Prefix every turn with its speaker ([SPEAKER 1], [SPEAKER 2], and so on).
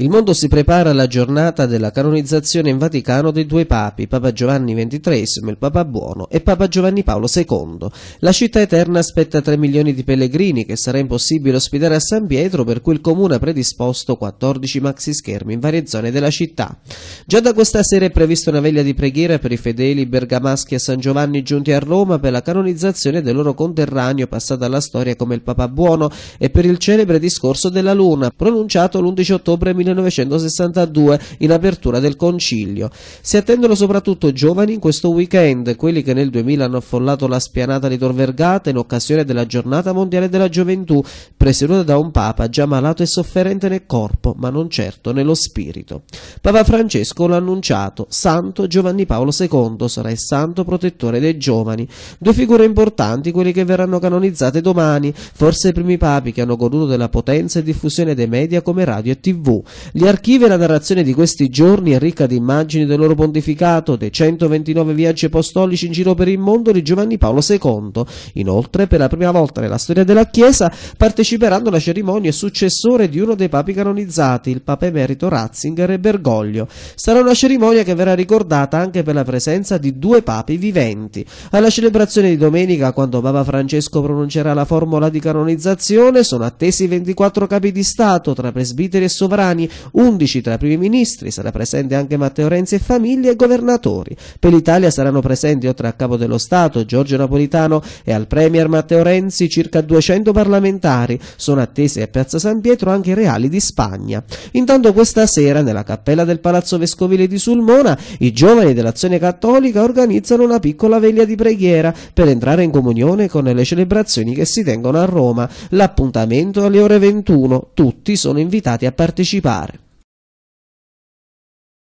[SPEAKER 1] Il mondo si prepara alla giornata della canonizzazione in Vaticano dei due papi, Papa Giovanni XXIII, il Papa Buono, e Papa Giovanni Paolo II. La città eterna aspetta 3 milioni di pellegrini che sarà impossibile ospitare a San Pietro, per cui il comune ha predisposto 14 maxi schermi in varie zone della città. Già da questa sera è prevista una veglia di preghiera per i fedeli bergamaschi a San Giovanni giunti a Roma per la canonizzazione del loro conterraneo passato alla storia come il Papa Buono e per il celebre discorso della Luna, pronunciato l'11 ottobre 1900 1962 in apertura del concilio. Si attendono soprattutto giovani in questo weekend, quelli che nel 2000 hanno affollato la spianata di Tor Vergata in occasione della giornata mondiale della gioventù, presieduta da un papa già malato e sofferente nel corpo, ma non certo nello spirito. Papa Francesco l'ha annunciato, santo Giovanni Paolo II sarà il santo protettore dei giovani. Due figure importanti, quelli che verranno canonizzate domani, forse i primi papi che hanno goduto della potenza e diffusione dei media come radio e tv. Gli archivi e la narrazione di questi giorni è ricca di immagini del loro pontificato, dei 129 viaggi apostolici in giro per il mondo di Giovanni Paolo II. Inoltre, per la prima volta nella storia della Chiesa, parteciperanno alla cerimonia successore di uno dei papi canonizzati, il papa emerito Ratzinger e Bergoglio. Sarà una cerimonia che verrà ricordata anche per la presenza di due papi viventi. Alla celebrazione di domenica, quando Papa Francesco pronuncerà la formula di canonizzazione, sono attesi 24 capi di Stato, tra presbiteri e sovrani, italiani, 11 tra primi ministri, sarà presente anche Matteo Renzi e famiglie e governatori. Per l'Italia saranno presenti oltre al Capo dello Stato Giorgio Napolitano e al Premier Matteo Renzi circa 200 parlamentari. Sono attesi a Piazza San Pietro anche i reali di Spagna. Intanto questa sera nella cappella del Palazzo Vescovile di Sulmona i giovani dell'Azione Cattolica organizzano una piccola veglia di preghiera per entrare in comunione con le celebrazioni che si tengono a Roma. L'appuntamento alle ore 21. Tutti sono invitati a partecipare fare.